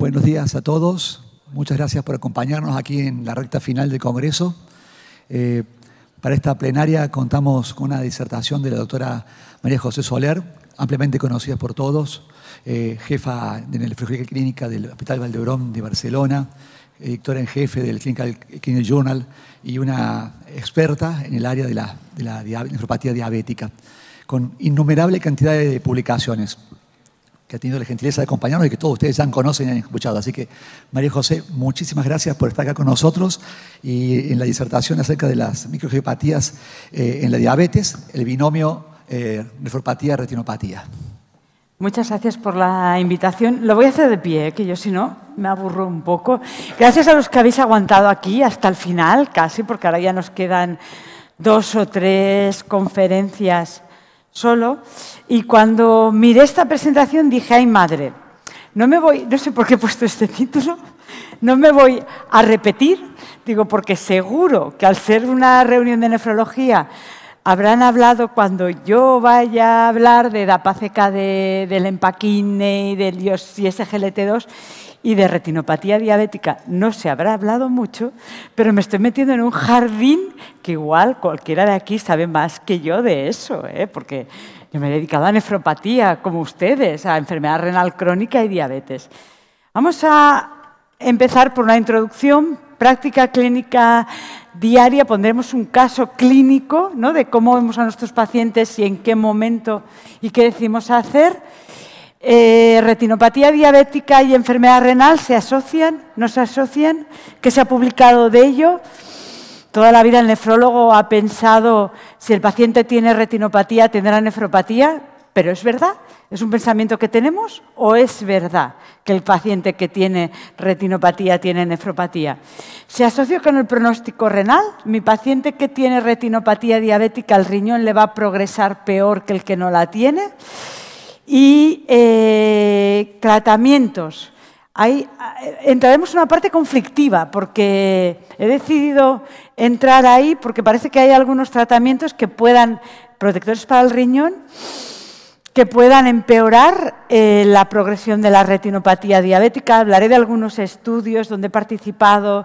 Buenos días a todos. Muchas gracias por acompañarnos aquí en la recta final del Congreso. Eh, para esta plenaria contamos con una disertación de la doctora María José Soler, ampliamente conocida por todos, eh, jefa de la Clínica del Hospital Valdebrón de Barcelona, editora en jefe del Clinical, Journal y una experta en el área de la, neuropatía diabética, con innumerable cantidad de publicaciones que ha tenido la gentileza de acompañarnos y que todos ustedes ya conocen y han escuchado. Así que, María José, muchísimas gracias por estar acá con nosotros y en la disertación acerca de las microgeopatías eh, en la diabetes, el binomio eh, nefropatía-retinopatía. Muchas gracias por la invitación. Lo voy a hacer de pie, que yo si no me aburro un poco. Gracias a los que habéis aguantado aquí hasta el final, casi, porque ahora ya nos quedan dos o tres conferencias solo. Y cuando miré esta presentación dije, ay madre, no me voy, no sé por qué he puesto este título, no me voy a repetir, digo, porque seguro que al ser una reunión de nefrología habrán hablado cuando yo vaya a hablar de la de, del empaquine y del Dios y SGLT2 y de retinopatía diabética no se habrá hablado mucho, pero me estoy metiendo en un jardín que igual cualquiera de aquí sabe más que yo de eso, ¿eh? porque yo me he dedicado a nefropatía, como ustedes, a enfermedad renal crónica y diabetes. Vamos a empezar por una introducción, práctica clínica diaria, pondremos un caso clínico ¿no? de cómo vemos a nuestros pacientes y en qué momento y qué decimos hacer. Eh, retinopatía diabética y enfermedad renal se asocian, no se asocian, ¿Qué se ha publicado de ello. Toda la vida el nefrólogo ha pensado si el paciente tiene retinopatía tendrá nefropatía, pero ¿es verdad? ¿Es un pensamiento que tenemos o es verdad que el paciente que tiene retinopatía tiene nefropatía? Se asocia con el pronóstico renal. Mi paciente que tiene retinopatía diabética, el riñón le va a progresar peor que el que no la tiene y eh, tratamientos. Hay, eh, entraremos en una parte conflictiva porque he decidido entrar ahí porque parece que hay algunos tratamientos que puedan, protectores para el riñón, que puedan empeorar eh, la progresión de la retinopatía diabética. Hablaré de algunos estudios donde he participado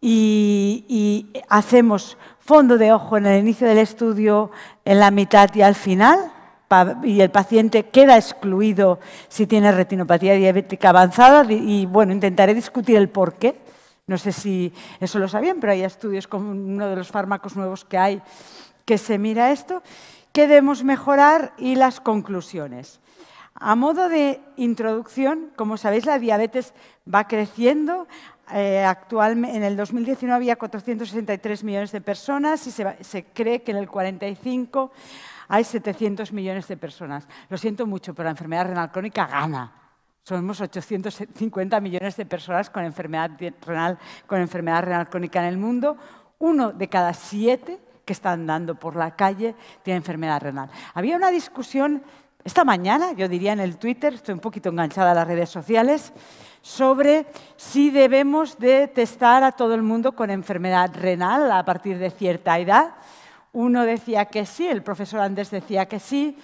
y hacemos fondo de ojo en el inicio del estudio, en la mitad y al final y el paciente queda excluido si tiene retinopatía diabética avanzada y bueno, intentaré discutir el por qué. No sé si eso lo sabían, pero hay estudios con uno de los fármacos nuevos que hay que se mira esto. ¿Qué debemos mejorar y las conclusiones? A modo de introducción, como sabéis, la diabetes va creciendo. Eh, actualmente, en el 2019 había 463 millones de personas y se cree que en el 45 hay 700 millones de personas. Lo siento mucho, pero la enfermedad renal crónica gana. Somos 850 millones de personas con enfermedad renal, con enfermedad renal crónica en el mundo. Uno de cada siete que están andando por la calle tiene enfermedad renal. Había una discusión esta mañana, yo diría en el Twitter, estoy un poquito enganchada a las redes sociales, sobre si debemos de testar a todo el mundo con enfermedad renal a partir de cierta edad. Uno decía que sí, el profesor Andrés decía que sí,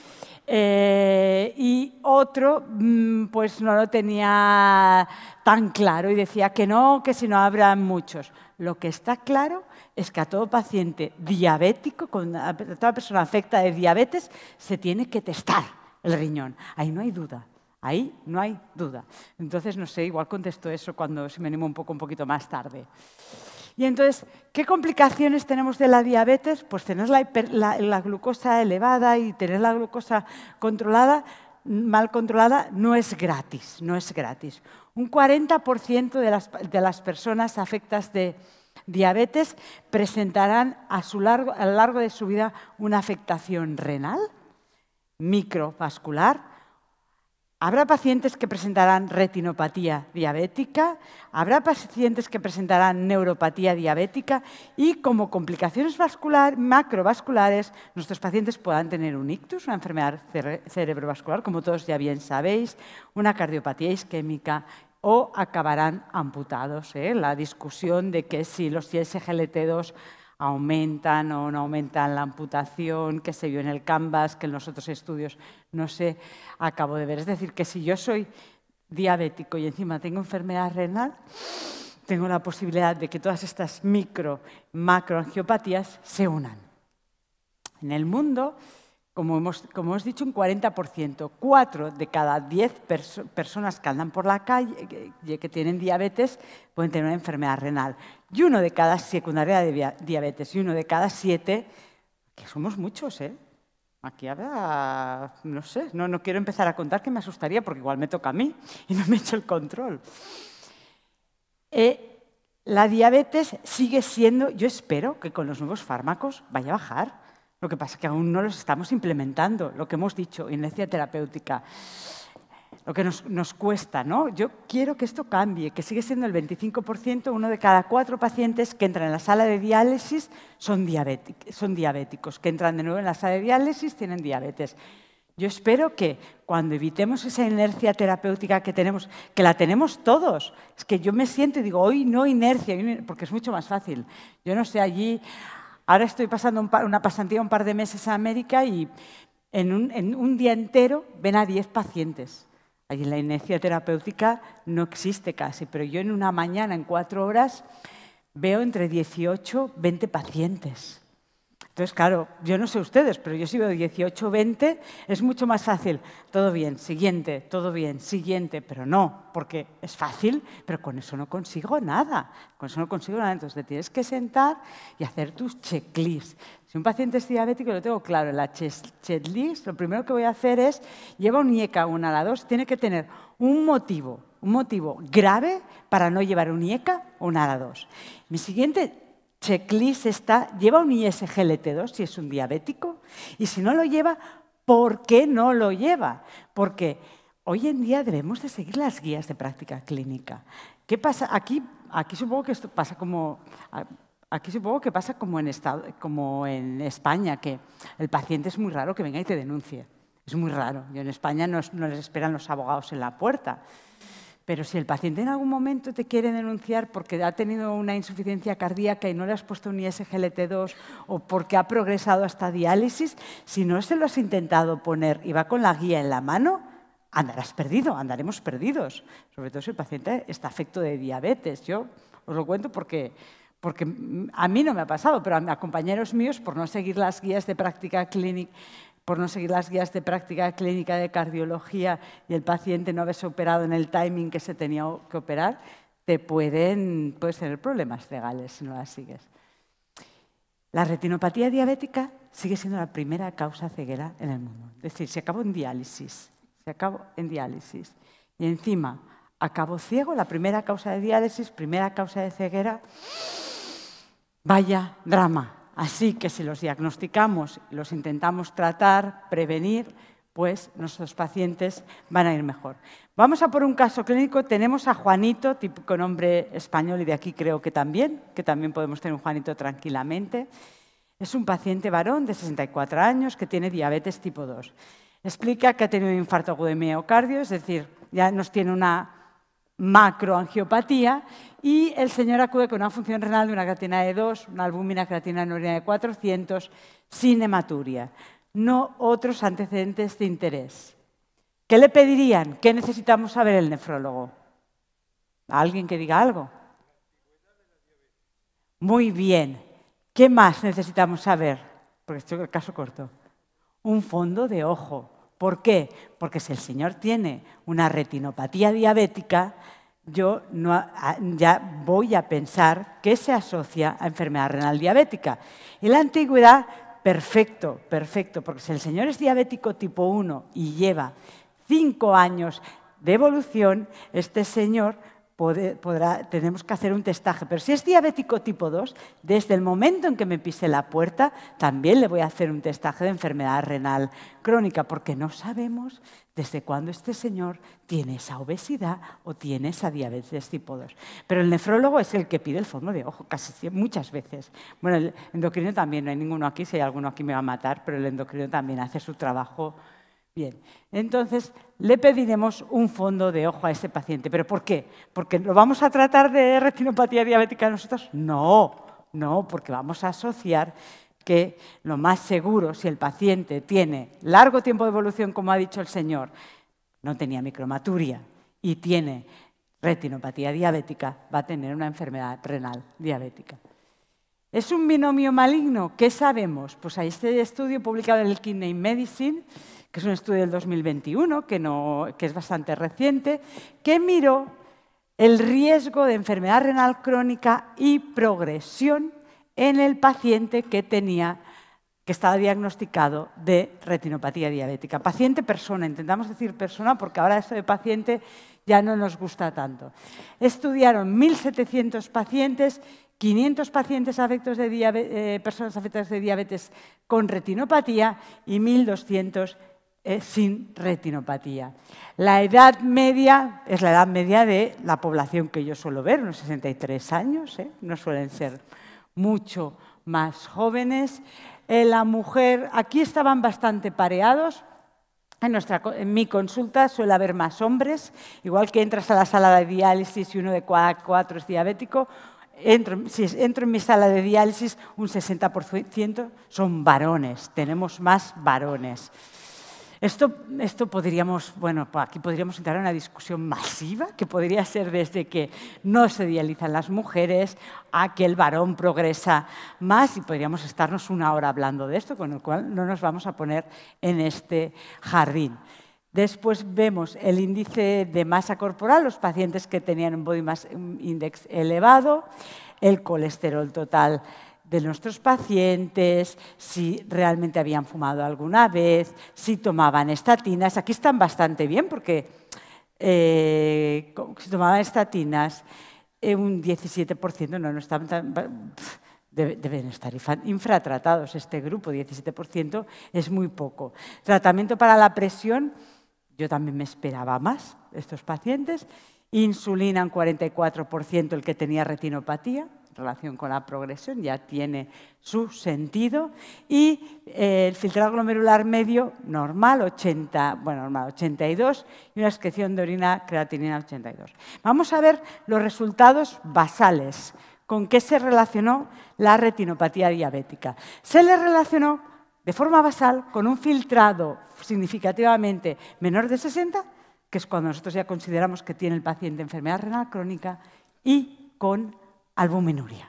eh, y otro mm, pues no lo tenía tan claro y decía que no, que si no habrá muchos. Lo que está claro es que a todo paciente diabético, a toda persona afecta de diabetes, se tiene que testar el riñón. Ahí no hay duda. Ahí no hay duda. Entonces, no sé, igual contesto eso cuando se me animó un poco, un poquito más tarde. Y entonces, ¿qué complicaciones tenemos de la diabetes? Pues tener la, glucosa elevada y tener la glucosa controlada, mal controlada, no es gratis, no es gratis. Un 40% de las, personas afectadas de diabetes presentarán a lo largo de su vida una afectación renal, microvascular, Habrá pacientes que presentarán retinopatía diabética, habrá pacientes que presentarán neuropatía diabética y como complicaciones vascular, macrovasculares, nuestros pacientes puedan tener un ictus, una enfermedad cerebrovascular, como todos ya bien sabéis, una cardiopatía isquémica o acabarán amputados. ¿eh? La discusión de que si los ISGLT2 aumentan o no aumentan la amputación, que se vio en el Canvas, que en los otros estudios no se acabó de ver. Es decir, que si yo soy diabético y encima tengo enfermedad renal, tengo la posibilidad de que todas estas micro, macroangiopatías se unan. En el mundo, como hemos, dicho, un 40%, 4 de cada 10 personas que andan por la calle que tienen diabetes pueden tener una enfermedad renal y uno de cada secundaria de diabetes y uno de cada siete, que somos muchos, ¿eh? Aquí habrá, no sé, no, no quiero empezar a contar que me asustaría porque igual me toca a mí y no me echo el control. Eh, la diabetes sigue siendo, yo espero que con los nuevos fármacos vaya a bajar. Lo que pasa es que aún no los estamos implementando, lo que hemos dicho, inercia terapéutica lo que nos, cuesta, ¿no? Yo quiero que esto cambie, que sigue siendo el 25%, uno de cada cuatro pacientes que entran en la sala de diálisis son, diabéticos, que entran de nuevo en la sala de diálisis tienen diabetes. Yo espero que cuando evitemos esa inercia terapéutica que tenemos, que la tenemos todos, es que yo me siento y digo, hoy no inercia, porque es mucho más fácil. Yo no sé, allí, ahora estoy pasando una pasantía un par de meses a América y en un, en un día entero ven a 10 pacientes. Allí la inercia terapéutica no existe casi, pero yo en una mañana, en cuatro horas, veo entre 18, 20 pacientes. Entonces, claro, yo no sé ustedes, pero yo si veo 18, 20, es mucho más fácil. Todo bien, siguiente, todo bien, siguiente, pero no, porque es fácil, pero con eso no consigo nada. Con eso no consigo nada. Entonces, tienes que sentar y hacer tus checklists. Si un paciente es diabético, lo tengo claro, en la checklist, lo primero que voy a hacer es, lleva un IECA, una a la 2, tiene que tener un motivo, un motivo grave para no llevar un IECA o una a la 2. Mi siguiente checklist está, ¿lleva un ISGLT2 si es un diabético? Y si no lo lleva, ¿por qué no lo lleva? Porque hoy en día debemos de seguir las guías de práctica clínica. ¿Qué pasa? Aquí, aquí supongo que esto pasa como... en, España, que el paciente es muy raro que venga y te denuncie. Es muy raro. Yo en España no les esperan los abogados en la puerta. Pero si el paciente en algún momento te quiere denunciar porque ha tenido una insuficiencia cardíaca y no le has puesto un SGLT2 o porque ha progresado hasta diálisis, si no se lo has intentado poner y va con la guía en la mano, andarás perdido, andaremos perdidos. Sobre todo si el paciente está afecto de diabetes. Yo os lo cuento porque, porque a mí no me ha pasado, pero a compañeros míos, por no seguir las guías de práctica clínica, por no seguir las guías de práctica clínica de cardiología y el paciente no haberse operado en el timing que se tenía que operar, te pueden puedes tener problemas legales si no las sigues. La retinopatía diabética sigue siendo la primera causa ceguera en el mundo. Es decir, se acabó en diálisis. Se acabó en diálisis. Y encima, acabó ciego, la primera causa de diálisis, primera causa de ceguera. Vaya drama, Así que si los diagnosticamos, los intentamos tratar, prevenir, pues nuestros pacientes van a ir mejor. Vamos a por un caso clínico. Tenemos a Juanito, típico nombre español y de aquí creo que también, que también podemos tener un Juanito tranquilamente. Es un paciente varón de 64 años que tiene diabetes tipo 2. Explica que ha tenido un infarto agudo de miocardio, es decir, ya nos tiene una macroangiopatía y el señor acude con una función renal de una creatina de 2, una albúmina creatina orina de 400, sin hematuria, no otros antecedentes de interés. ¿Qué le pedirían? ¿Qué necesitamos saber el nefrólogo? alguien que diga algo? Muy bien. ¿Qué más necesitamos saber? Porque esto es el caso corto. Un fondo de ojo. ¿Por qué? Porque si el señor tiene una retinopatía diabética, yo ah, ya voy a pensar que se asocia a enfermedad renal diabética. En la antigüedad, perfecto, perfecto, porque si el señor es diabético tipo 1 y lleva cinco años de evolución, este señor tenemos que hacer un testaje. Pero si es diabético tipo 2, desde el momento en que me pise la puerta, también le voy a hacer un testaje de enfermedad renal crónica, porque no sabemos desde cuándo este señor tiene esa obesidad o tiene esa diabetes tipo 2. Pero el nefrólogo es el que pide el fondo de ojo, casi muchas veces. Bueno, el endocrino también, no hay ninguno aquí, si hay alguno aquí me va a matar, pero el endocrino también hace su trabajo Bien, entonces le pediremos un fondo de ojo a ese paciente. ¿Pero por qué? ¿Porque lo vamos a tratar de retinopatía diabética nosotros? No, no, porque vamos a asociar que lo más seguro, si el paciente tiene largo tiempo de evolución, como ha dicho el señor, no tenía micromaturia y tiene retinopatía diabética, va a tener una enfermedad renal diabética. ¿Es un binomio maligno? ¿Qué sabemos? Pues hay este estudio publicado en el Kidney Medicine que es un estudio del 2021, que, es bastante reciente, que miró el riesgo de enfermedad renal crónica y progresión en el paciente que tenía que estaba diagnosticado de retinopatía diabética. Paciente persona, intentamos decir persona porque ahora esto de paciente ya no nos gusta tanto. Estudiaron 1.700 pacientes, 500 pacientes afectos de eh, personas afectadas de diabetes con retinopatía y 1.200 sin retinopatía. La edad media es la edad media de la población que yo suelo ver, unos 63 años, ¿eh? no suelen ser mucho más jóvenes. Eh, la mujer, aquí estaban bastante pareados, en, nuestra, en, mi consulta suele haber más hombres, igual que entras a la sala de diálisis y uno de cuatro es diabético, entro, si entro en mi sala de diálisis un 60% son varones, tenemos más varones. Esto, podríamos, bueno, aquí podríamos entrar en una discusión masiva que podría ser desde que no se dializan las mujeres a que el varón progresa más y podríamos estarnos una hora hablando de esto, con lo cual no nos vamos a poner en este jardín. Después vemos el índice de masa corporal, los pacientes que tenían un body mass index elevado, el colesterol total de nuestros pacientes, si realmente habían fumado alguna vez, si tomaban estatinas. Aquí están bastante bien porque eh, si tomaban estatinas, eh, un 17%, no, están Deben estar infratratados este grupo, 17% es muy poco. Tratamiento para la presión, yo también me esperaba más estos pacientes. Insulina un 44%, el que tenía retinopatía, relación con la progresión, ya tiene su sentido. Y eh, el filtrado glomerular medio normal, 80, bueno, normal 82, y una excreción de orina creatinina 82. Vamos a ver los resultados basales, con qué se relacionó la retinopatía diabética. Se le relacionó de forma basal con un filtrado significativamente menor de 60, que es cuando nosotros ya consideramos que tiene el paciente enfermedad renal crónica, y con albuminuria.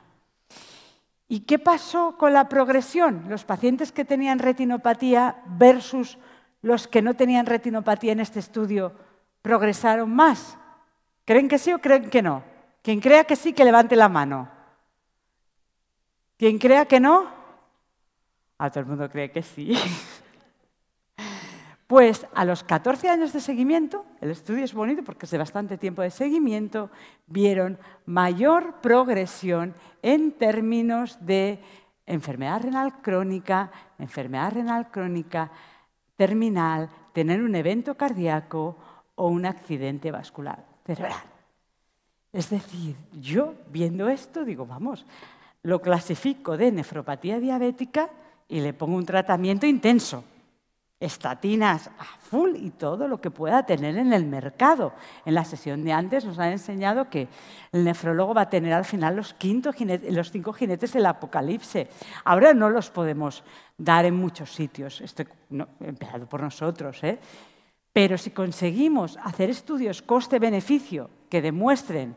¿Y qué pasó con la progresión? Los pacientes que tenían retinopatía versus los que no tenían retinopatía en este estudio progresaron más. ¿Creen que sí o creen que no? Quien crea que sí, que levante la mano. Quien crea que no, a todo el mundo cree que sí. Pues a los 14 años de seguimiento, el estudio es bonito porque es de bastante tiempo de seguimiento, vieron mayor progresión en términos de enfermedad renal crónica, enfermedad renal crónica terminal, tener un evento cardíaco o un accidente vascular cerebral. Es decir, yo viendo esto digo, vamos, lo clasifico de nefropatía diabética y le pongo un tratamiento intenso estatinas a full y todo lo que pueda tener en el mercado. En la sesión de antes nos han enseñado que el nefrólogo va a tener al final los, cinco jinetes del apocalipse. Ahora no los podemos dar en muchos sitios, este, empezado por nosotros. ¿eh? Pero si conseguimos hacer estudios coste-beneficio que demuestren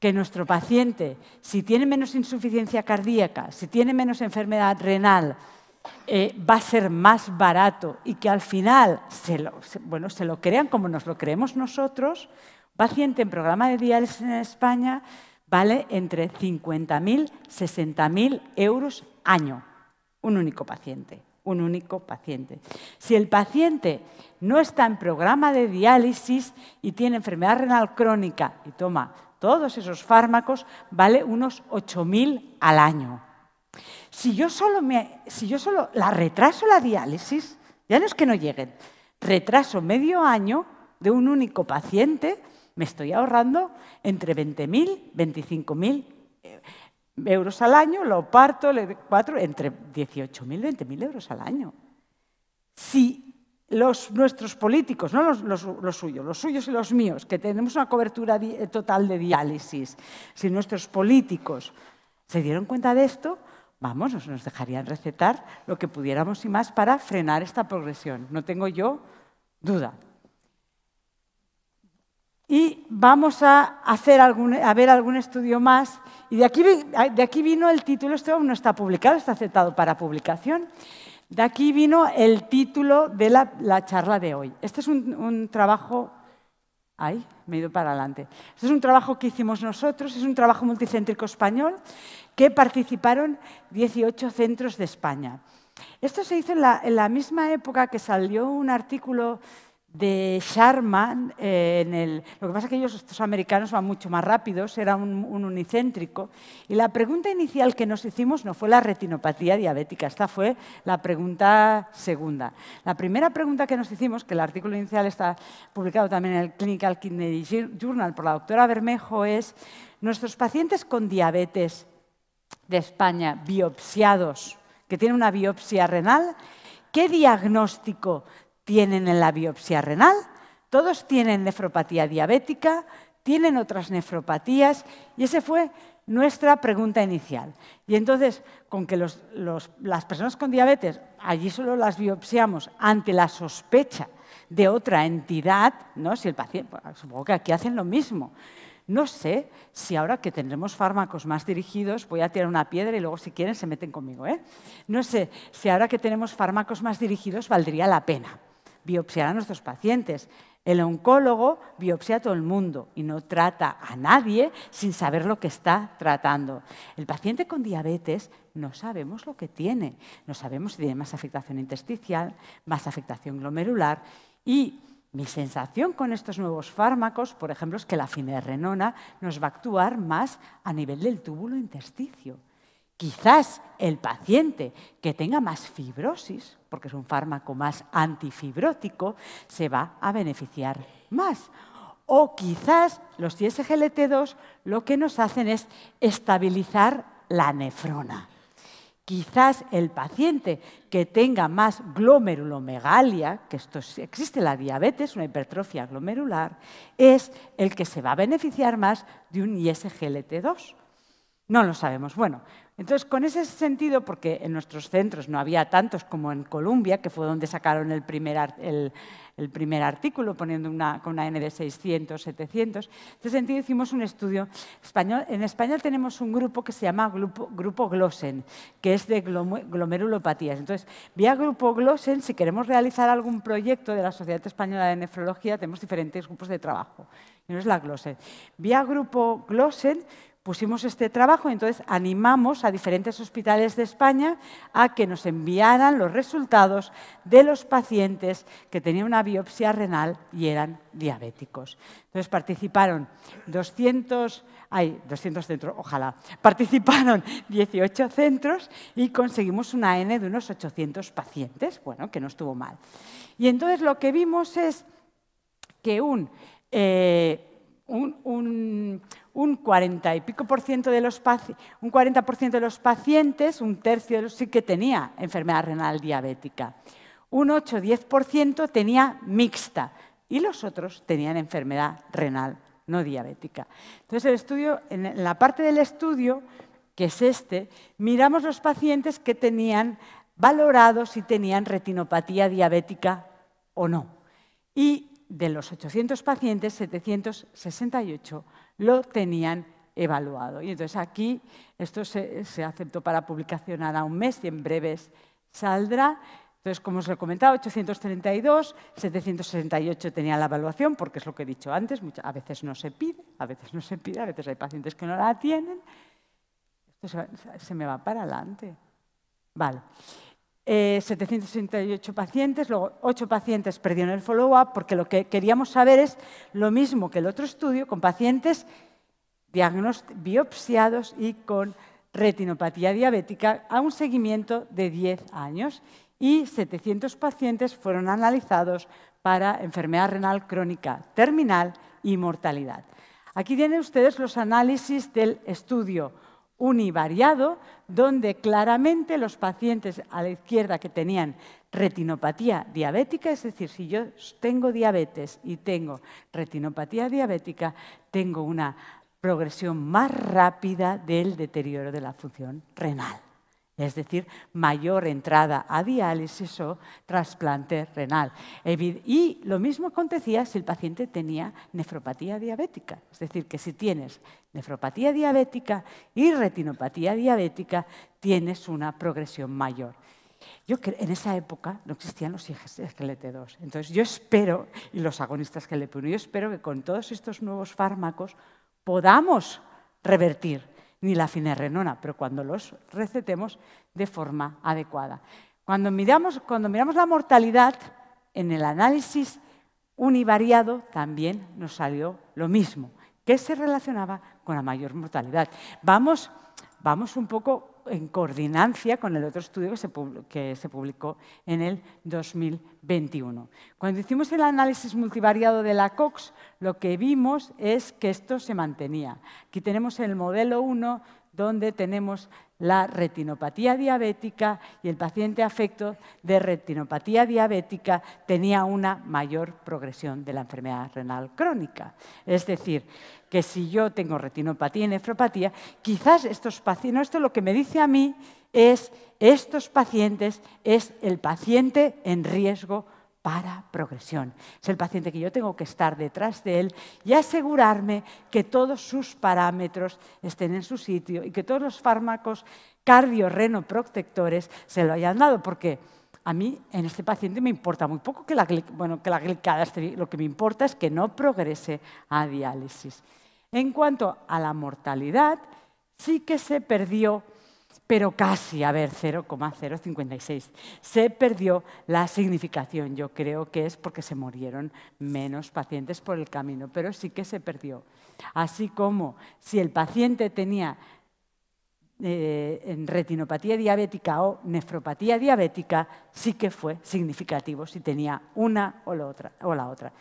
que nuestro paciente, si tiene menos insuficiencia cardíaca, si tiene menos enfermedad renal, eh, va a ser más barato y que al final se lo, bueno, se lo crean como nos lo creemos nosotros, paciente en programa de diálisis en España vale entre 50.000 y 60.000 euros año. Un único paciente, un único paciente. Si el paciente no está en programa de diálisis y tiene enfermedad renal crónica y toma todos esos fármacos, vale unos 8.000 al año. Si yo solo, la retraso la diálisis, ya no es que no lleguen, retraso medio año de un único paciente, me estoy ahorrando entre 20.000, 25.000 eh, euros al año, lo parto, le cuatro, entre 18.000, 20.000 euros al año. Si los, nuestros políticos, no los, suyos, los suyos y los míos, que tenemos una cobertura total de diálisis, si nuestros políticos se dieron cuenta de esto, vamos, nos dejarían recetar lo que pudiéramos y más para frenar esta progresión. No tengo yo duda. Y vamos a, hacer ver algún estudio más. Y de aquí, de aquí vino el título, esto aún no está publicado, está aceptado para publicación. De aquí vino el título de la, charla de hoy. Este es un trabajo Ahí, me he ido para adelante. Este es un trabajo que hicimos nosotros, es un trabajo multicéntrico español que participaron 18 centros de España. Esto se hizo la, en la misma época que salió un artículo de Sharman, eh, en lo que pasa es que ellos, estos americanos, van mucho más rápidos, era un, un, unicéntrico. Y la pregunta inicial que nos hicimos no fue la retinopatía diabética, esta fue la pregunta segunda. La primera pregunta que nos hicimos, que el artículo inicial está publicado también en el Clinical Kidney Journal por la doctora Bermejo, es, ¿nuestros pacientes con diabetes de España biopsiados, que tienen una biopsia renal, qué diagnóstico tienen en la biopsia renal, todos tienen nefropatía diabética, tienen otras nefropatías y esa fue nuestra pregunta inicial. Y entonces, con que las personas con diabetes, allí solo las biopsiamos ante la sospecha de otra entidad, ¿no? si el paciente, pues, supongo que aquí hacen lo mismo. No sé si ahora que tendremos fármacos más dirigidos, voy a tirar una piedra y luego si quieren se meten conmigo, ¿eh? no sé si ahora que tenemos fármacos más dirigidos valdría la pena biopsiar a nuestros pacientes. El oncólogo biopsia a todo el mundo y no trata a nadie sin saber lo que está tratando. El paciente con diabetes no sabemos lo que tiene. No sabemos si tiene más afectación intersticial, más afectación glomerular. Y mi sensación con estos nuevos fármacos, por ejemplo, es que la finerrenona nos va a actuar más a nivel del túbulo intersticio. Quizás el paciente que tenga más fibrosis, porque es un fármaco más antifibrótico, se va a beneficiar más. O quizás los ISGLT2 lo que nos hacen es estabilizar la nefrona. Quizás el paciente que tenga más glomerulomegalia, que esto existe la diabetes, una hipertrofia glomerular, es el que se va a beneficiar más de un ISGLT2. No lo sabemos. Bueno, entonces, con ese sentido, porque en nuestros centros no había tantos como en Colombia, que fue donde sacaron el primer, el, primer artículo poniendo una, con una N de 600, 700, en ese sentido hicimos un estudio. Español, en España tenemos un grupo que se llama Grupo, grupo glosen que es de glomerulopatías. Entonces, vía Grupo Glosen, si queremos realizar algún proyecto de la Sociedad Española de Nefrología, tenemos diferentes grupos de trabajo. Y no es la Glosen. Vía Grupo Glosen pusimos este trabajo, y entonces animamos a diferentes hospitales de España a que nos enviaran los resultados de los pacientes que tenían una biopsia renal y eran diabéticos. Entonces participaron 200, ay, 200 centros, ojalá, participaron 18 centros y conseguimos una N de unos 800 pacientes, bueno, que no estuvo mal. Y entonces lo que vimos es que un, eh, un un 40 y pico por ciento de los, un de los pacientes, un tercio de los sí que tenía enfermedad renal diabética. Un 8-10% tenía mixta y los otros tenían enfermedad renal no diabética. Entonces, el estudio, en la parte del estudio, que es este, miramos los pacientes que tenían valorado si tenían retinopatía diabética o no. Y de los 800 pacientes, 768 lo tenían evaluado. Y entonces aquí esto se, aceptó para publicación ahora un mes y en breves saldrá. Entonces, como os he comentado, 832, 768 tenía la evaluación, porque es lo que he dicho antes, a veces no se pide, a veces no se pide, a veces hay pacientes que no la tienen. Esto se, se me va para adelante. Vale. 768 eh, pacientes, luego 8 pacientes perdieron el follow-up, porque lo que queríamos saber es lo mismo que el otro estudio, con pacientes biopsiados y con retinopatía diabética a un seguimiento de 10 años. Y 700 pacientes fueron analizados para enfermedad renal crónica terminal y mortalidad. Aquí tienen ustedes los análisis del estudio univariado, donde claramente los pacientes a la izquierda que tenían retinopatía diabética, es decir, si yo tengo diabetes y tengo retinopatía diabética, tengo una progresión más rápida del deterioro de la función renal es decir, mayor entrada a diálisis o trasplante renal. Y lo mismo acontecía si el paciente tenía nefropatía diabética, es decir, que si tienes nefropatía diabética y retinopatía diabética, tienes una progresión mayor. Yo en esa época no existían los GLT2, entonces yo espero, y los agonistas le 1 yo espero que con todos estos nuevos fármacos podamos revertir ni la finerrenona, pero cuando los recetemos de forma adecuada. Cuando miramos, cuando miramos la mortalidad, en el análisis univariado también nos salió lo mismo, que se relacionaba con la mayor mortalidad. Vamos, vamos un poco en coordinancia con el otro estudio que se, publicó en el 2021. Cuando hicimos el análisis multivariado de la COX, lo que vimos es que esto se mantenía. Aquí tenemos el modelo 1 donde tenemos la retinopatía diabética y el paciente afecto de retinopatía diabética tenía una mayor progresión de la enfermedad renal crónica. Es decir, que si yo tengo retinopatía y nefropatía, quizás estos pacientes, no, esto lo que me dice a mí es estos pacientes es el paciente en riesgo para progresión. Es el paciente que yo tengo que estar detrás de él y asegurarme que todos sus parámetros estén en su sitio y que todos los fármacos cardiorrenoprotectores se lo hayan dado, porque a mí en este paciente me importa muy poco que la, bueno, que la glicada lo que me importa es que no progrese a diálisis. En cuanto a la mortalidad, sí que se perdió pero casi, a ver, 0,056. Se perdió la significación. Yo creo que es porque se murieron menos pacientes por el camino, pero sí que se perdió. Así como si el paciente tenía eh, retinopatía diabética o nefropatía diabética, sí que fue significativo si tenía una o la otra. O la otra.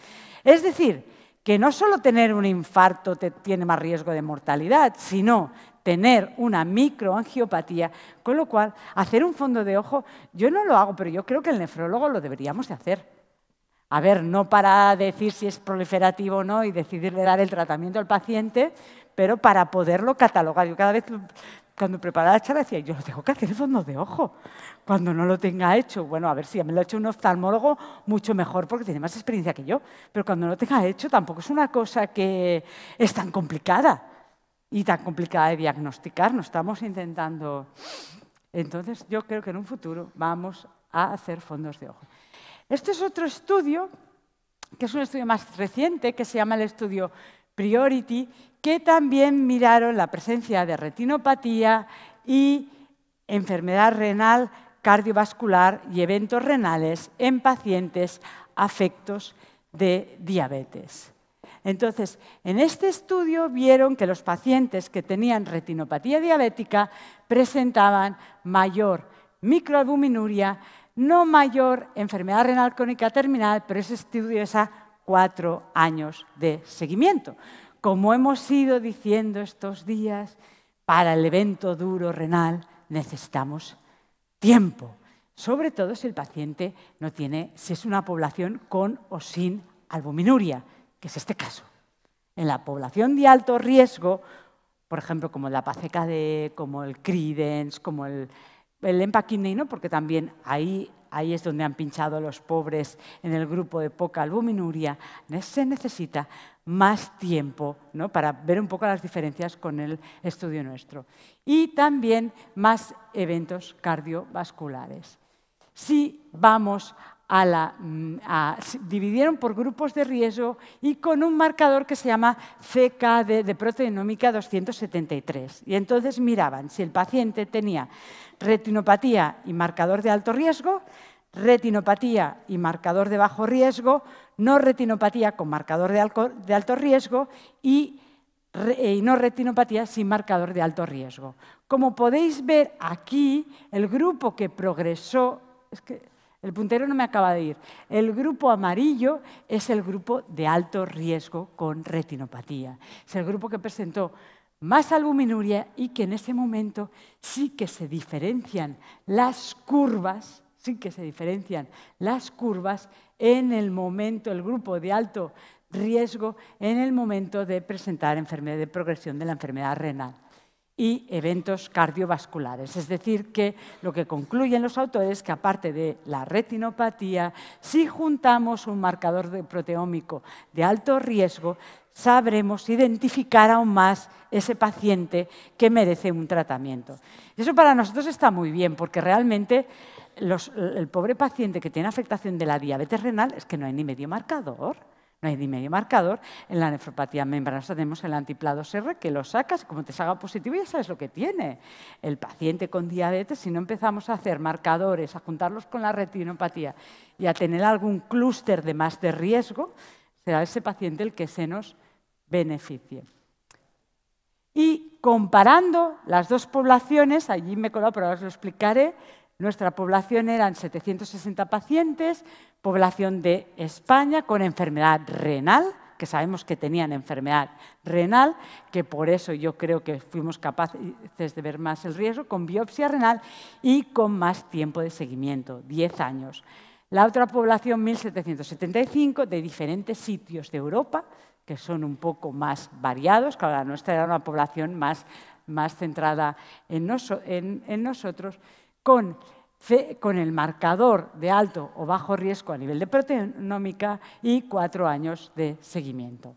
Es decir, que no solo tener un infarto te tiene más riesgo de mortalidad, sino tener una microangiopatía, con lo cual hacer un fondo de ojo, yo no lo hago, pero yo creo que el nefrólogo lo deberíamos de hacer. A ver, no para decir si es proliferativo o no y decidirle dar el tratamiento al paciente, pero para poderlo catalogar. Yo cada vez cuando preparaba la charla decía, yo tengo que hacer el fondo de ojo, cuando no lo tenga hecho. Bueno, a ver, si me lo ha hecho un oftalmólogo, mucho mejor porque tiene más experiencia que yo, pero cuando no lo tenga hecho tampoco es una cosa que es tan complicada y tan complicada de diagnosticar. nos estamos intentando. Entonces, yo creo que en un futuro vamos a hacer fondos de ojo. Este es otro estudio, que es un estudio más reciente, que se llama el estudio Priority, que también miraron la presencia de retinopatía y enfermedad renal cardiovascular y eventos renales en pacientes afectos de diabetes. Entonces, en este estudio vieron que los pacientes que tenían retinopatía diabética presentaban mayor microalbuminuria, no mayor enfermedad renal crónica terminal, pero ese estudio es a cuatro años de seguimiento. Como hemos ido diciendo estos días, para el evento duro renal necesitamos tiempo, sobre todo si el paciente no tiene, si es una población con o sin albuminuria que es este caso. En la población de alto riesgo, por ejemplo, como la PACKD, como el CRIDENS, como el, el porque también ahí, es donde han pinchado los pobres en el grupo de poca albuminuria, se necesita más tiempo para ver un poco las diferencias con el estudio nuestro. Y también más eventos cardiovasculares. Si vamos Mm, dividieron por grupos de riesgo y con un marcador que se llama CK de proteinómica 273. Y entonces miraban si el paciente tenía retinopatía y marcador de alto riesgo, retinopatía y marcador de bajo riesgo, no retinopatía con marcador de, alto, riesgo eh, y, no retinopatía sin marcador de alto riesgo. Como podéis ver aquí, el grupo que progresó... El puntero no me acaba de ir. El grupo amarillo es el grupo de alto riesgo con retinopatía. Es el grupo que presentó más albuminuria y que en ese momento sí que se diferencian las curvas, sí que se diferencian las curvas en el momento, el grupo de alto riesgo en el momento de presentar enfermedad, de progresión de la enfermedad renal y eventos cardiovasculares. Es decir, que lo que concluyen los autores es que aparte de la retinopatía, si juntamos un marcador proteómico de alto riesgo, sabremos identificar aún más ese paciente que merece un tratamiento. Eso para nosotros está muy bien, porque realmente el pobre paciente que tiene afectación de la diabetes renal es que no hay ni medio marcador no hay ni medio marcador. En la nefropatía membranosa tenemos el antiplado R que lo sacas, como te salga positivo ya sabes lo que tiene. El paciente con diabetes, si no empezamos a hacer marcadores, a juntarlos con la retinopatía y a tener algún clúster de más de riesgo, será ese paciente el que se nos beneficie. Y comparando las dos poblaciones, allí me he pero ahora os lo explicaré, nuestra población eran 760 pacientes, población de España con enfermedad renal, que sabemos que tenían enfermedad renal, que por eso yo creo que fuimos capaces de ver más el riesgo, con biopsia renal y con más tiempo de seguimiento, 10 años. La otra población, 1775, de diferentes sitios de Europa, que son un poco más variados, que ahora nuestra era una población más, más centrada en nosotros, con, el marcador de alto o bajo riesgo a nivel de proteómica y cuatro años de seguimiento.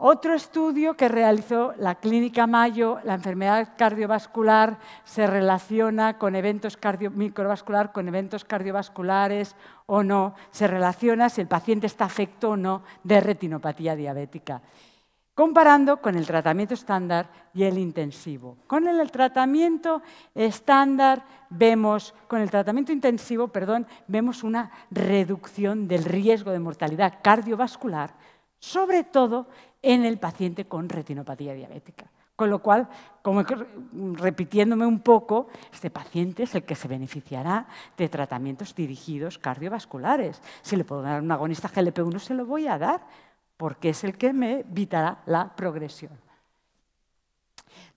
Otro estudio que realizó la Clínica Mayo, la enfermedad cardiovascular se relaciona con eventos con eventos cardiovasculares o no, se relaciona si el paciente está afecto o no de retinopatía diabética comparando con el tratamiento estándar y el intensivo. Con el tratamiento estándar vemos, con el tratamiento intensivo, perdón, vemos una reducción del riesgo de mortalidad cardiovascular, sobre todo en el paciente con retinopatía diabética. Con lo cual, repitiéndome un poco, este paciente es el que se beneficiará de tratamientos dirigidos cardiovasculares. Si le puedo dar un agonista GLP-1, se lo voy a dar porque es el que me evitará la progresión.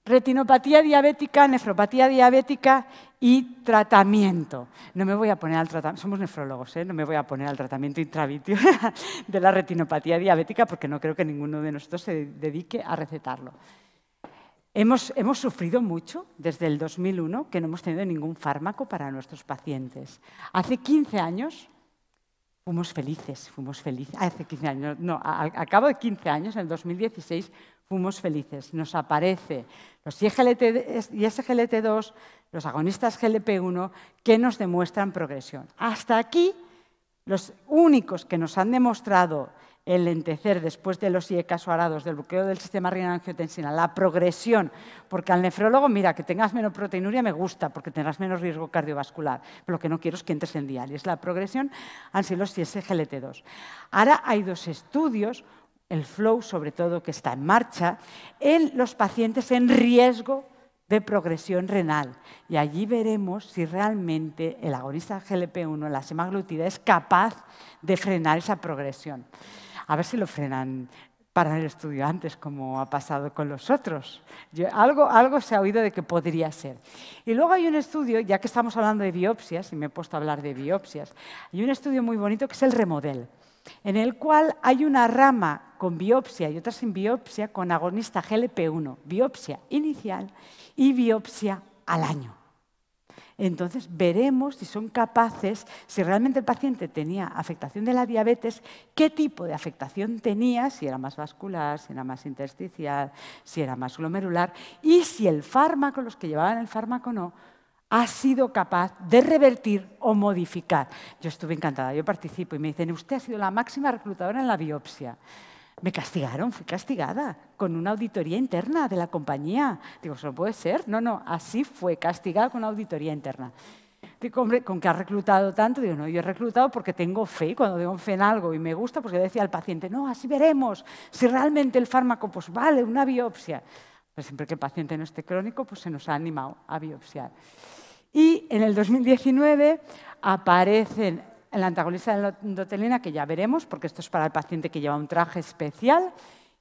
Retinopatía diabética, nefropatía diabética y tratamiento. No me voy a poner al tratamiento, somos nefrólogos, ¿eh? no me voy a poner al tratamiento intravitio de la retinopatía diabética porque no creo que ninguno de nosotros se dedique a recetarlo. Hemos, hemos, sufrido mucho desde el 2001 que no hemos tenido ningún fármaco para nuestros pacientes. Hace 15 años fuimos felices, fuimos felices. Ah, hace 15 años, no, a, cabo de 15 años, en 2016, fuimos felices. Nos aparece los ISGLT2, los agonistas GLP1, que nos demuestran progresión. Hasta aquí, los únicos que nos han demostrado el lentecer después de los arados del bloqueo del sistema renal-angiotensina, la progresión, porque al nefrólogo, mira, que tengas menos proteinuria me gusta, porque tendrás menos riesgo cardiovascular, pero lo que no quiero es que entres en Es La progresión han sido los GLT2. Ahora hay dos estudios, el flow sobre todo, que está en marcha, en los pacientes en riesgo de progresión renal. Y allí veremos si realmente el agonista GLP-1, la semaglutida, es capaz de frenar esa progresión a ver si lo frenan para el estudio antes, como ha pasado con los otros. algo, algo se ha oído de que podría ser. Y luego hay un estudio, ya que estamos hablando de biopsias, y me he puesto a hablar de biopsias, hay un estudio muy bonito que es el remodel, en el cual hay una rama con biopsia y otra sin biopsia con agonista GLP-1, biopsia inicial y biopsia al año entonces veremos si son capaces, si realmente el paciente tenía afectación de la diabetes, qué tipo de afectación tenía, si era más vascular, si era más intersticial, si era más glomerular, y si el fármaco, los que llevaban el fármaco no, ha sido capaz de revertir o modificar. Yo estuve encantada, yo participo y me dicen, usted ha sido la máxima reclutadora en la biopsia me castigaron, fui castigada con una auditoría interna de la compañía. Digo, eso puede ser. No, no, así fue, castigada con una auditoría interna. Digo, hombre, ¿con qué ha reclutado tanto? Digo, no, yo he reclutado porque tengo fe, cuando tengo fe en algo y me gusta, porque decía al paciente, no, así veremos si realmente el fármaco pues vale una biopsia. Pero pues, siempre que el paciente no esté crónico, pues se nos ha animado a biopsiar. Y en el 2019 aparecen en la antagonista de la endotelina, que ya veremos, porque esto es para el paciente que lleva un traje especial,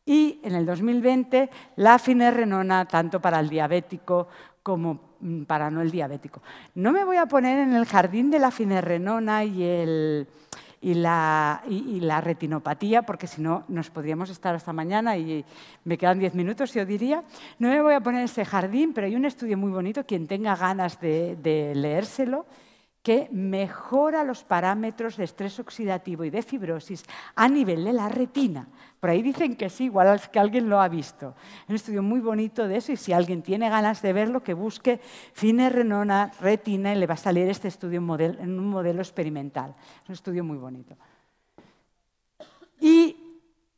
y en el 2020 la finerrenona, tanto para el diabético como mm, para no el diabético. No me voy a poner en el jardín de la finerrenona y, y, la, y, la, retinopatía, porque si no nos podríamos estar hasta mañana y me quedan 10 minutos, yo diría. No me voy a poner ese jardín, pero hay un estudio muy bonito, quien tenga ganas de, de leérselo, que mejora los parámetros de estrés oxidativo y de fibrosis a nivel de la retina. Por ahí dicen que sí, igual que alguien lo ha visto. un estudio muy bonito de eso y si alguien tiene ganas de verlo, que busque Fine Renona Retina y le va a salir este estudio en un modelo experimental. Es un estudio muy bonito. Y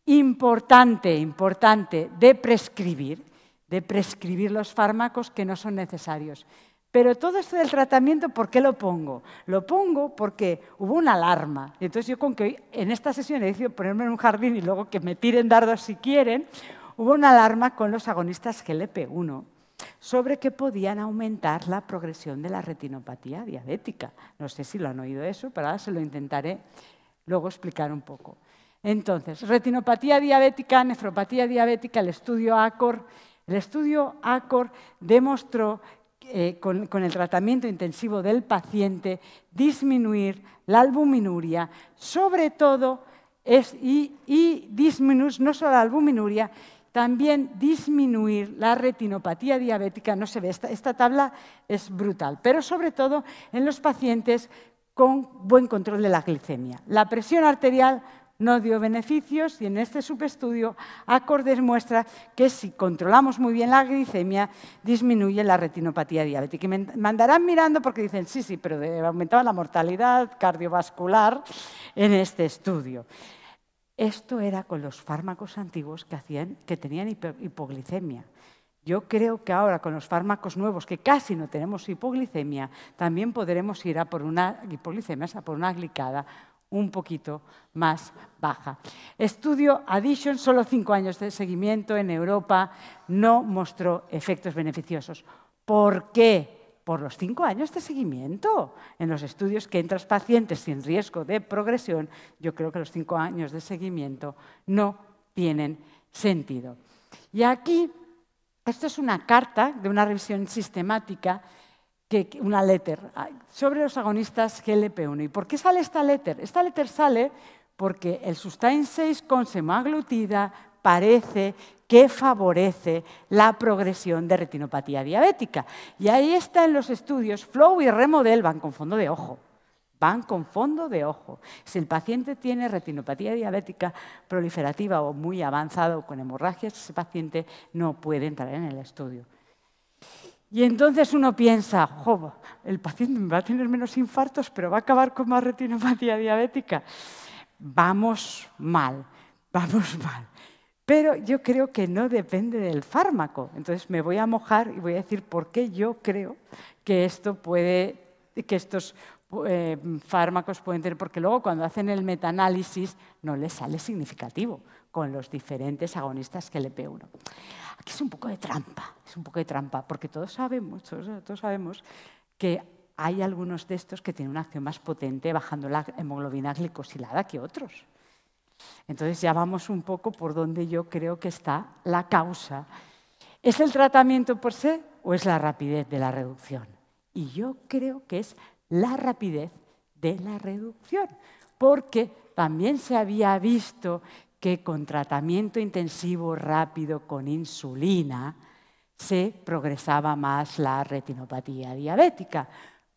importante, importante, de prescribir, de prescribir los fármacos que no son necesarios. Pero todo esto del tratamiento, ¿por qué lo pongo? Lo pongo porque hubo una alarma. entonces yo con que en esta sesión he decidido ponerme en un jardín y luego que me tiren dardos si quieren, hubo una alarma con los agonistas GLP-1 sobre que podían aumentar la progresión de la retinopatía diabética. No sé si lo han oído eso, pero ahora se lo intentaré luego explicar un poco. Entonces, retinopatía diabética, nefropatía diabética, el estudio ACOR. El estudio ACOR demostró eh, con, el tratamiento intensivo del paciente, disminuir la albuminuria, sobre todo, es, y, y disminuir no solo la albuminuria, también disminuir la retinopatía diabética. No se ve, esta, esta tabla es brutal, pero sobre todo en los pacientes con buen control de la glicemia. La presión arterial no dio beneficios y en este subestudio Acordes muestra que si controlamos muy bien la glicemia, disminuye la retinopatía diabética. Y me andarán mirando porque dicen, sí, sí, pero aumentaba la mortalidad cardiovascular en este estudio. Esto era con los fármacos antiguos que, hacían, que tenían hipoglicemia. Yo creo que ahora con los fármacos nuevos, que casi no tenemos hipoglicemia, también podremos ir a por una hipoglicemia, a por una glicada un poquito más baja. Estudio Addition, solo cinco años de seguimiento en Europa, no mostró efectos beneficiosos. ¿Por qué? Por los cinco años de seguimiento. En los estudios que entras pacientes sin riesgo de progresión, yo creo que los cinco años de seguimiento no tienen sentido. Y aquí, esto es una carta de una revisión sistemática una letter ah, sobre los agonistas GLP-1. ¿Y por qué sale esta letter? Esta letter sale porque el sustain 6 con semaglutida parece que favorece la progresión de retinopatía diabética. Y ahí está en los estudios, Flow y Remodel van con fondo de ojo. Van con fondo de ojo. Si el paciente tiene retinopatía diabética proliferativa o muy avanzado con hemorragias, ese paciente no puede entrar en el estudio. Y entonces uno piensa, el paciente va a tener menos infartos, pero va a acabar con más retinopatía diabética. Vamos mal, vamos mal. Pero yo creo que no depende del fármaco. Entonces me voy a mojar y voy a decir por qué yo creo que esto puede, que estos eh, fármacos pueden tener, porque luego cuando hacen el metaanálisis no les sale significativo con los diferentes agonistas que le pe uno. Aquí es un poco de trampa, es un poco de trampa, porque todos sabemos, todos, todos sabemos que hay algunos de estos que tienen una acción más potente bajando la hemoglobina glicosilada que otros. Entonces ya vamos un poco por donde yo creo que está la causa. ¿Es el tratamiento por sí o es la rapidez de la reducción? Y yo creo que es la rapidez de la reducción, porque también se había visto que con tratamiento intensivo rápido con insulina se progresaba más la retinopatía diabética,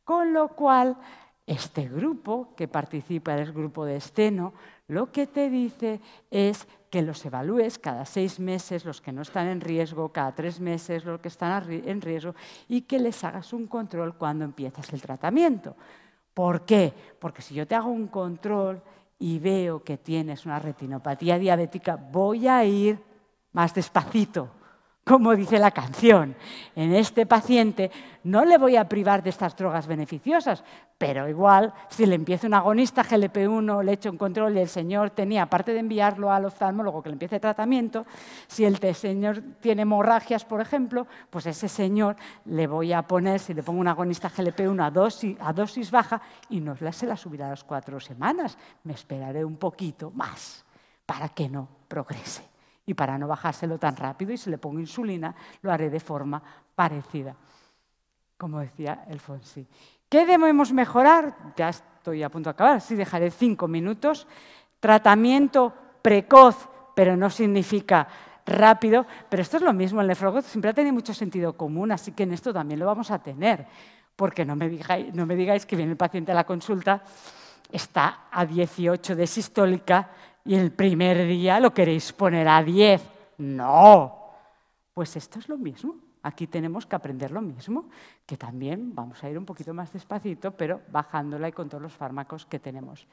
con lo cual este grupo que participa del grupo de esteno lo que te dice es que los evalúes cada seis meses, los que no están en riesgo, cada tres meses, los que están en riesgo, y que les hagas un control cuando empiezas el tratamiento. ¿Por qué? Porque si yo te hago un control y veo que tienes una retinopatía diabética, voy a ir más despacito como dice la canción. En este paciente no le voy a privar de estas drogas beneficiosas, pero igual si le empiezo un agonista GLP-1, le echo un control y el señor tenía, aparte de enviarlo al oftalmólogo que le empiece tratamiento, si el señor tiene hemorragias, por ejemplo, pues ese señor le voy a poner, si le pongo un agonista GLP-1 a dosis, a dosis baja y no se la subirá a las cuatro semanas. Me esperaré un poquito más para que no progrese. Y para no bajárselo tan rápido y si le pongo insulina, lo haré de forma parecida, como decía el Fonsi. ¿Qué debemos mejorar? Ya estoy a punto de acabar, así dejaré cinco minutos. Tratamiento precoz, pero no significa rápido, pero esto es lo mismo, el nefrólogo siempre ha tenido mucho sentido común, así que en esto también lo vamos a tener, porque no me digáis, no me digáis que viene el paciente a la consulta, está a 18 de sistólica y el primer día lo queréis poner a 10. No. Pues esto es lo mismo. Aquí tenemos que aprender lo mismo, que también vamos a ir un poquito más despacito, pero bajándola y con todos los fármacos que tenemos.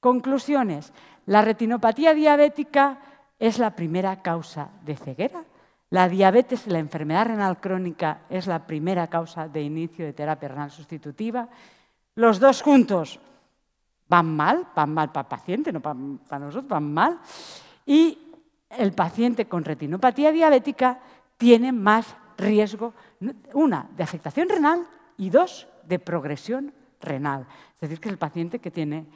Conclusiones. La retinopatía diabética es la primera causa de ceguera. La diabetes, la enfermedad renal crónica, es la primera causa de inicio de terapia renal sustitutiva. Los dos juntos van mal, van mal para el paciente, no para, nosotros, van mal. Y el paciente con retinopatía diabética tiene más riesgo, una, de afectación renal y dos, de progresión renal. Es decir, que es el paciente que tiene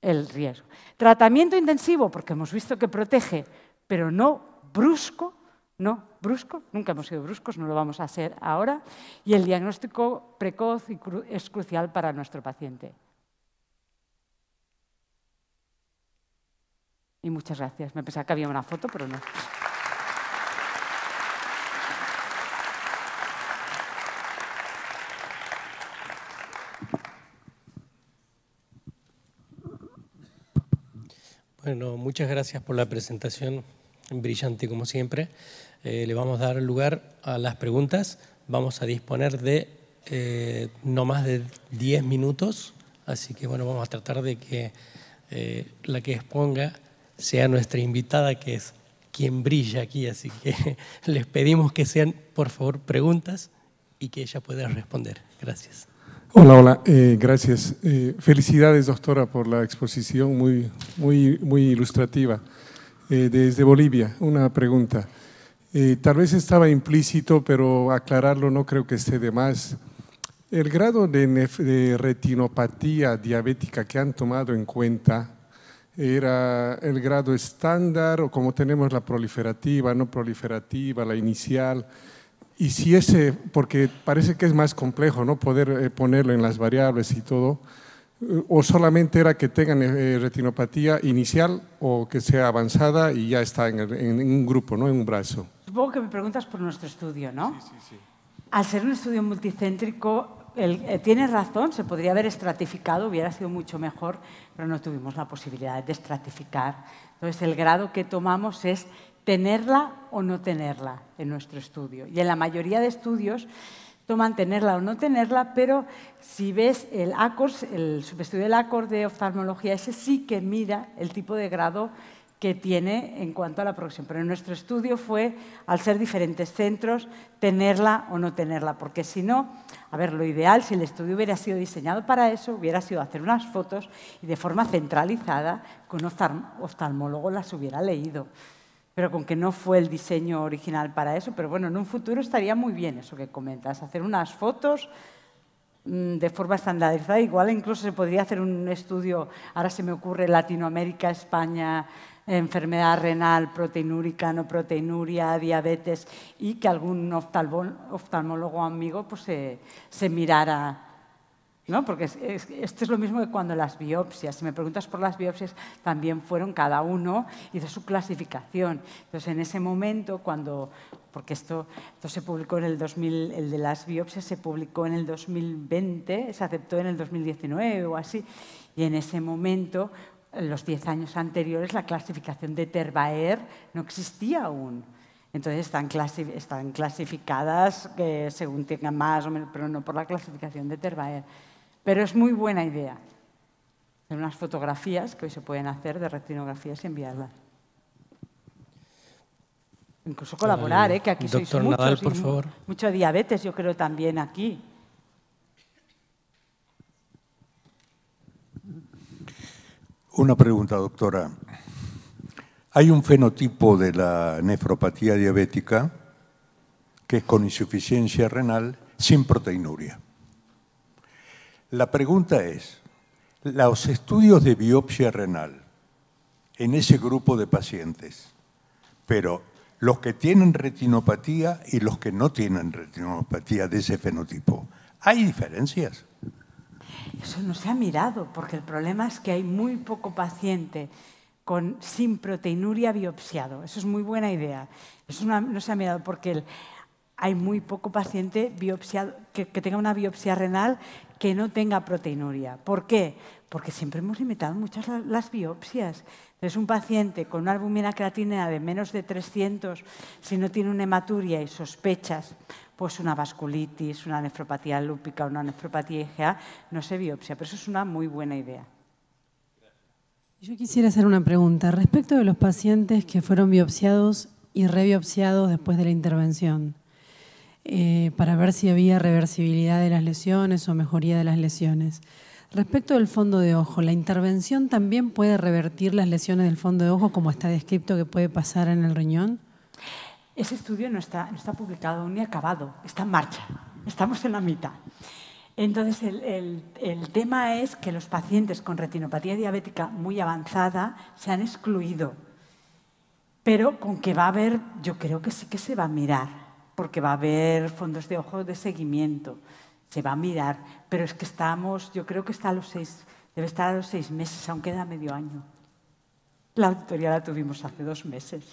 el riesgo. Tratamiento intensivo, porque hemos visto que protege, pero no brusco, no brusco, nunca hemos sido bruscos, no lo vamos a hacer ahora, y el diagnóstico precoz es crucial para nuestro paciente. muchas gracias. Me pensaba que había una foto, pero no. Bueno, muchas gracias por la presentación, brillante como siempre. Eh, le vamos a dar lugar a las preguntas. Vamos a disponer de eh, no más de 10 minutos, así que bueno, vamos a tratar de que eh, la que exponga sea nuestra invitada, que es quien brilla aquí, así que les pedimos que sean, por favor, preguntas y que ella pueda responder. Gracias. Hola, hola, eh, gracias. Eh, felicidades, doctora, por la exposición muy, muy, muy ilustrativa. Eh, desde Bolivia, una pregunta. tal vez estaba implícito, pero aclararlo no creo que esté de más. El grado de retinopatía diabética que han tomado en cuenta era el grado estándar o como tenemos la proliferativa, no proliferativa, la inicial. Y si ese, porque parece que es más complejo no poder eh, ponerlo en las variables y todo, eh, o solamente era que tengan eh, retinopatía inicial o que sea avanzada y ya está en, en un grupo, no en un brazo. Supongo que me preguntas por nuestro estudio, ¿no? Sí, sí, sí. Al ser un estudio multicéntrico, el, eh, tienes razón, se podría haber estratificado, hubiera sido mucho mejor, pero no tuvimos la posibilidad de estratificar. Entonces, el grado que tomamos es tenerla o no tenerla en nuestro estudio. Y en la mayoría de estudios toman tenerla o no tenerla, pero si ves el ACORS, el subestudio del ACORS de oftalmología, ese sí que mira el tipo de grado que tiene en cuanto a la progresión. Pero nuestro estudio fue, al ser diferentes centros, tenerla o no tenerla, porque si no, a ver, lo ideal, si el estudio hubiera sido diseñado para eso, hubiera sido hacer unas fotos y de forma centralizada, con un oftalmólogo las hubiera leído. Pero con que no fue el diseño original para eso, pero bueno, en un futuro estaría muy bien eso que comentas, hacer unas fotos mm, de forma estandarizada, igual incluso se podría hacer un estudio, ahora se me ocurre Latinoamérica, España, enfermedad renal, proteinúrica, no proteinuria, diabetes, y que algún oftalmólogo amigo pues, se, mirara ¿No? Porque esto es lo mismo que cuando las biopsias, si me preguntas por las biopsias, también fueron cada uno, hizo su clasificación. Entonces, en ese momento, cuando, porque esto, esto se publicó en el 2000, el de las biopsias se publicó en el 2020, se aceptó en el 2019 o así, y en ese momento, en los 10 años anteriores la clasificación de Terbaer no existía aún. Entonces están, clasificadas que según tengan más o menos, pero no por la clasificación de Terbaer. Pero es muy buena idea. Hay unas fotografías que hoy se pueden hacer de retinografías y enviarlas. Incluso colaborar, eh, eh que aquí Doctor por favor. diabetes, yo creo, también aquí. Una pregunta, doctora. Hay un fenotipo de la nefropatía diabética que es con insuficiencia renal sin proteinuria. La pregunta es, los estudios de biopsia renal en ese grupo de pacientes, pero los que tienen retinopatía y los que no tienen retinopatía de ese fenotipo, ¿hay diferencias? Eso no se ha mirado, porque el problema es que hay muy poco paciente con, sin proteinuria biopsiado. Eso es muy buena idea. Eso no, se ha mirado porque hay muy poco paciente biopsiado, que, que, tenga una biopsia renal que no tenga proteinuria. ¿Por qué? Porque siempre hemos limitado muchas las biopsias. Es un paciente con una albumina creatinina de menos de 300, si no tiene una hematuria y sospechas, pues una vasculitis, una nefropatía lúpica, una nefropatía IgA, e no se biopsia, pero eso es una muy buena idea. Yo quisiera hacer una pregunta respecto de los pacientes que fueron biopsiados y rebiopsiados después de la intervención. Eh, para ver si había reversibilidad de las lesiones o mejoría de las lesiones. Respecto del fondo de ojo, ¿la intervención también puede revertir las lesiones del fondo de ojo como está descrito que puede pasar en el riñón? Ese estudio no está, publicado ni acabado, está en marcha, estamos en la mitad. Entonces, el, el, tema es que los pacientes con retinopatía diabética muy avanzada se han excluido, pero con que va a haber, yo creo que sí que se va a mirar porque va a haber fondos de ojo de seguimiento, se va a mirar, pero es que estamos, yo creo que está a los seis, debe estar a los seis meses, aunque queda medio año. La auditoría la tuvimos hace dos meses.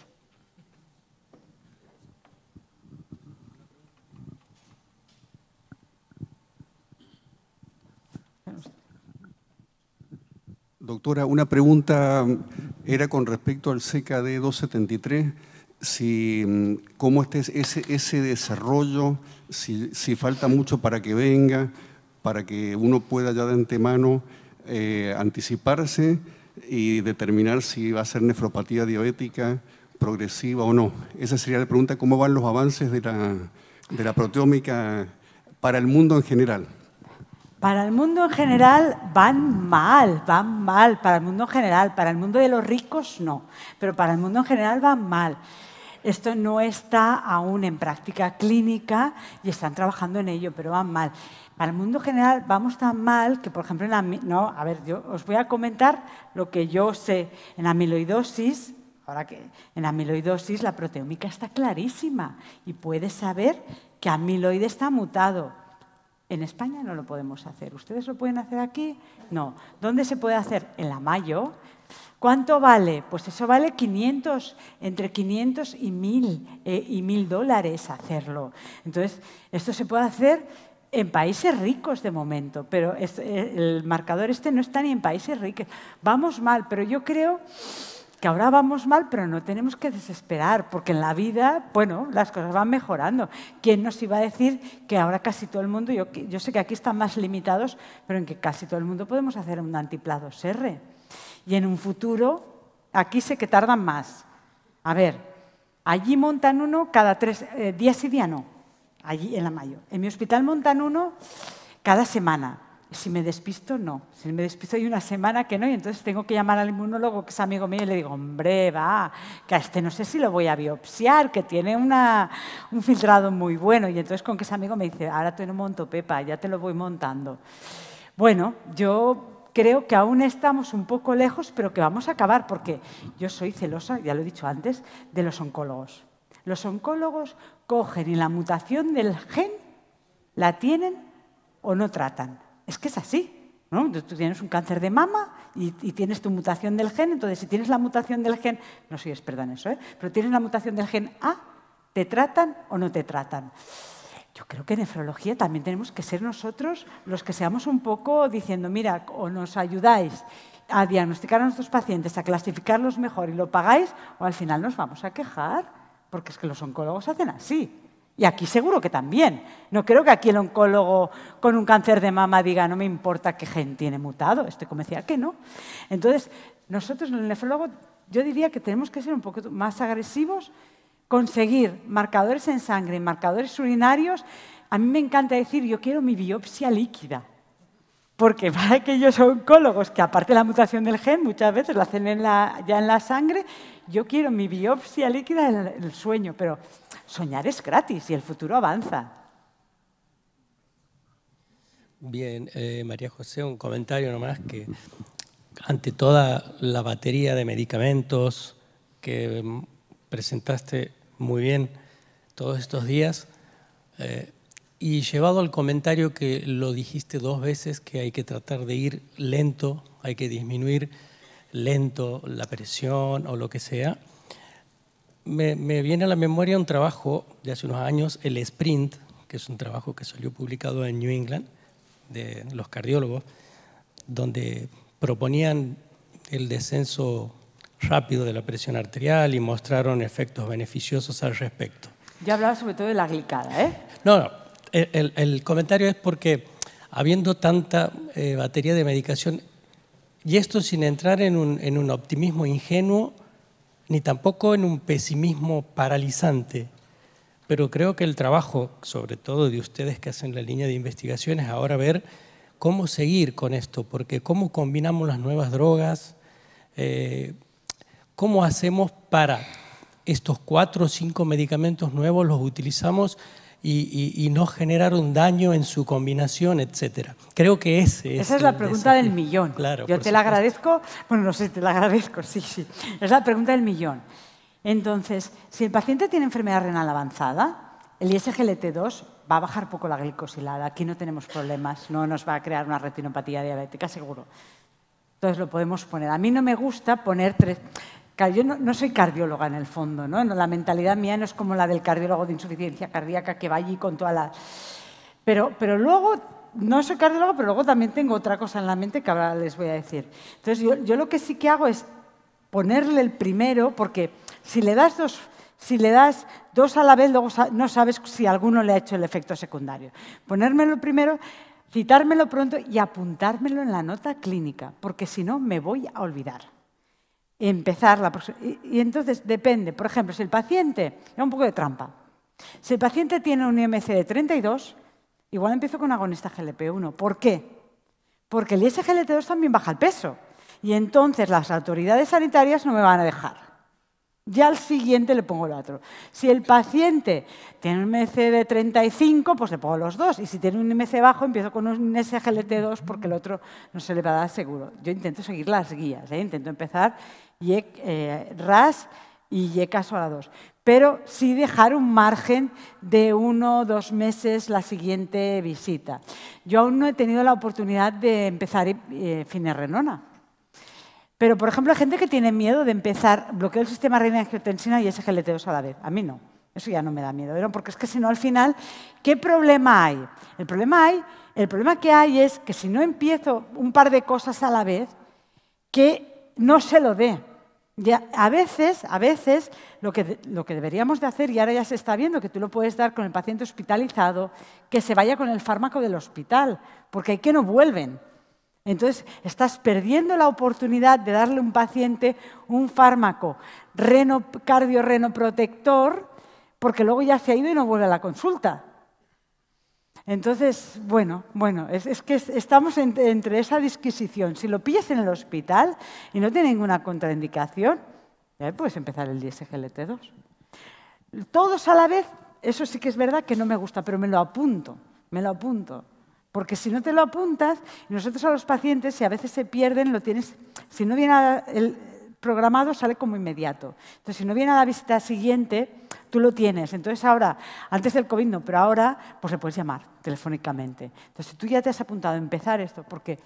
Doctora, una pregunta era con respecto al CKD 273 si, mm, cómo este, ese, ese desarrollo, si, si, falta mucho para que venga, para que uno pueda ya de antemano eh, anticiparse y determinar si va a ser nefropatía diabética progresiva o no. Esa sería la pregunta, ¿cómo van los avances de la, de la proteómica para el mundo en general? Para el mundo en general van mal, van mal, para el mundo en general, para el mundo de los ricos no, pero para el mundo en general van mal. Esto no está aún en práctica clínica y están trabajando en ello, pero van mal. Para el mundo general vamos tan mal que, por ejemplo, no, a ver, yo os voy a comentar lo que yo sé. En amiloidosis, ahora que en amiloidosis la proteómica está clarísima y puedes saber que amiloide está mutado en España no lo podemos hacer. ¿Ustedes lo pueden hacer aquí? No. ¿Dónde se puede hacer? En la Mayo. ¿Cuánto vale? Pues eso vale 500, entre 500 y 1000, eh, y 1000 dólares hacerlo. Entonces, esto se puede hacer en países ricos de momento, pero eh, el marcador este no está ni en países ricos. Vamos mal, pero yo creo que ahora vamos mal, pero no tenemos que desesperar, porque en la vida, bueno, las cosas van mejorando. ¿Quién nos iba a decir que ahora casi todo el mundo, yo, sé que aquí están más limitados, pero en que casi todo el mundo podemos hacer un antiplado serre Y en un futuro, aquí sé que tardan más. A ver, allí montan uno cada tres, eh, días y día no, allí en la Mayo. En mi hospital montan uno cada semana. Si me despisto, no. Si me despisto, hay una semana que no, y entonces tengo que llamar al inmunólogo, que es amigo mío, y le digo, hombre, va, que a este no sé si lo voy a biopsiar, que tiene un filtrado muy bueno. Y entonces con que ese amigo me dice, ahora te lo monto, Pepa, ya te lo voy montando. Bueno, yo creo que aún estamos un poco lejos, pero que vamos a acabar, porque yo soy celosa, ya lo he dicho antes, de los oncólogos. Los oncólogos cogen y la mutación del gen la tienen o no tratan es que es así. ¿no? Tú tienes un cáncer de mama y, tienes tu mutación del gen, entonces si tienes la mutación del gen, no soy experta eso, ¿eh? pero tienes la mutación del gen A, ¿te tratan o no te tratan? Yo creo que en nefrología también tenemos que ser nosotros los que seamos un poco diciendo, mira, o nos ayudáis a diagnosticar a nuestros pacientes, a clasificarlos mejor y lo pagáis, o al final nos vamos a quejar, porque es que los oncólogos hacen así. Y aquí seguro que también. No creo que aquí el oncólogo con un cáncer de mama diga, no me importa qué gen tiene mutado, estoy convencida que no. Entonces, nosotros en el nefrólogo yo diría que tenemos que ser un poco más agresivos, conseguir marcadores en sangre, marcadores urinarios. A mí me encanta decir, yo quiero mi biopsia líquida. Porque para aquellos oncólogos que aparte de la mutación del gen muchas veces la hacen ya en la sangre, yo quiero mi biopsia líquida en el sueño, pero soñar es gratis y el futuro avanza. Bien, eh, María José, un comentario nomás que ante toda la batería de medicamentos que mm, presentaste muy bien todos estos días, eh, y llevado al comentario que lo dijiste dos veces, que hay que tratar de ir lento, hay que disminuir lento la presión o lo que sea, me, viene a la memoria un trabajo de hace unos años, el Sprint, que es un trabajo que salió publicado en New England, de los cardiólogos, donde proponían el descenso rápido de la presión arterial y mostraron efectos beneficiosos al respecto. Ya hablaba sobre todo de la glicada, ¿eh? No, no. El, comentario es porque habiendo tanta eh, batería de medicación, y esto sin entrar en un optimismo ingenuo, ni tampoco en un pesimismo paralizante, pero creo que el trabajo, sobre todo de ustedes que hacen la línea de investigación, es ahora ver cómo seguir con esto, porque cómo combinamos las nuevas drogas, eh, cómo hacemos para estos cuatro o cinco medicamentos nuevos, los utilizamos y, no generar un daño en su combinación, etcétera. Creo que ese es Esa es la pregunta del millón. Claro, Yo te la agradezco, bueno, no sé, te la agradezco, sí, sí. Es la pregunta del millón. Entonces, si el paciente tiene enfermedad renal avanzada, el ISGLT2 va a bajar poco la glicosilada, aquí no tenemos problemas, no nos va a crear una retinopatía diabética, seguro. Entonces lo podemos poner. A mí no me gusta poner tres yo no, soy cardióloga en el fondo, ¿no? La mentalidad mía no es como la del cardiólogo de insuficiencia cardíaca que va allí con toda la... Pero, pero luego, no soy cardiólogo, pero luego también tengo otra cosa en la mente que ahora les voy a decir. Entonces, yo, lo que sí que hago es ponerle el primero, porque si le das dos, si le das dos a la vez, luego no sabes si alguno le ha hecho el efecto secundario. Ponérmelo primero, citármelo pronto y apuntármelo en la nota clínica, porque si no me voy a olvidar empezar la y, y entonces depende, por ejemplo, si el paciente, es un poco de trampa, si el paciente tiene un IMC de 32, igual empiezo con agonista GLP-1. ¿Por qué? Porque el ISGLT2 también baja el peso y entonces las autoridades sanitarias no me van a dejar. Ya al siguiente le pongo el otro. Si el paciente tiene un IMC de 35, pues le pongo los dos. Y si tiene un IMC bajo, empiezo con un SGLT2 porque el otro no se le va a dar seguro. Yo intento seguir las guías, ¿eh? intento empezar eh, RAS y YECAS a 2. Pero sí dejar un margen de uno o dos meses la siguiente visita. Yo aún no he tenido la oportunidad de empezar eh, renona, Pero, por ejemplo, hay gente que tiene miedo de empezar bloquear el sistema de angiotensina y SGLT2 a la vez. A mí no. Eso ya no me da miedo, porque es que si no, al final, ¿qué problema hay? El problema, hay? el problema que hay es que si no empiezo un par de cosas a la vez, que no se lo dé a veces, a veces, lo que, deberíamos de hacer, y ahora ya se está viendo que tú lo puedes dar con el paciente hospitalizado, que se vaya con el fármaco del hospital, porque hay que no vuelven. Entonces, estás perdiendo la oportunidad de darle a un paciente un fármaco reno, cardiorrenoprotector, porque luego ya se ha ido y no vuelve a la consulta. Entonces, bueno, bueno, es, que estamos entre esa disquisición. Si lo pillas en el hospital y no tiene ninguna contraindicación, ya puedes empezar el DSGLT2. Todos a la vez, eso sí que es verdad que no me gusta, pero me lo apunto, me lo apunto. Porque si no te lo apuntas, nosotros a los pacientes, si a veces se pierden, lo tienes, si no viene el, programado sale como inmediato. Entonces, si no viene a la visita siguiente, tú lo tienes. Entonces, ahora, antes del COVID no, pero ahora, pues le puedes llamar telefónicamente. Entonces, tú ya te has apuntado a empezar esto, porque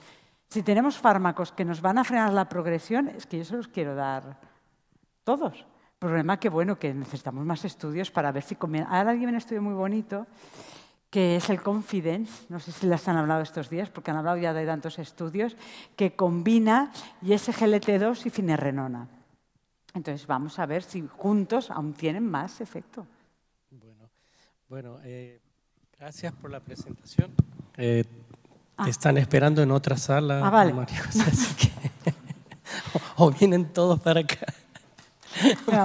si tenemos fármacos que nos van a frenar la progresión, es que yo se los quiero dar todos. problema que, bueno, que necesitamos más estudios para ver si conviene. Ahora alguien un estudio muy bonito que es el Confidence, no sé si las han hablado estos días, porque han hablado ya de tantos estudios, que combina ISGLT2 y finerrenona. Entonces vamos a ver si juntos aún tienen más efecto. Bueno, bueno eh, gracias por la presentación. Eh, te ah. están esperando en otra sala, ah, o, vienen todos para acá.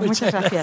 muchas, gracias.